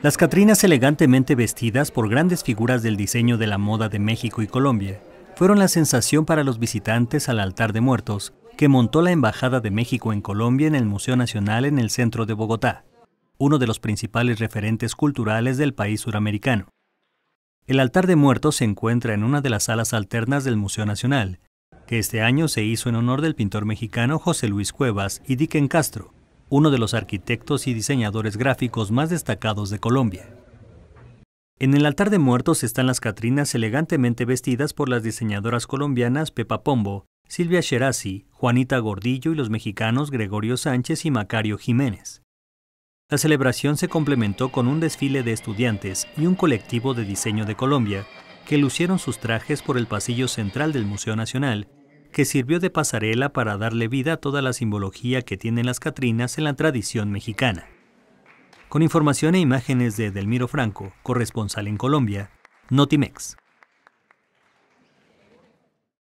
Las Catrinas elegantemente vestidas por grandes figuras del diseño de la moda de México y Colombia fueron la sensación para los visitantes al altar de muertos que montó la Embajada de México en Colombia en el Museo Nacional en el centro de Bogotá, uno de los principales referentes culturales del país suramericano. El altar de muertos se encuentra en una de las salas alternas del Museo Nacional, que este año se hizo en honor del pintor mexicano José Luis Cuevas y Dicken Castro, uno de los arquitectos y diseñadores gráficos más destacados de Colombia. En el altar de muertos están las Catrinas elegantemente vestidas por las diseñadoras colombianas Pepa Pombo, Silvia Sherazi, Juanita Gordillo y los mexicanos Gregorio Sánchez y Macario Jiménez. La celebración se complementó con un desfile de estudiantes y un colectivo de diseño de Colombia que lucieron sus trajes por el pasillo central del Museo Nacional que sirvió de pasarela para darle vida a toda la simbología que tienen las Catrinas en la tradición mexicana. Con información e imágenes de Delmiro Franco, corresponsal en Colombia, Notimex.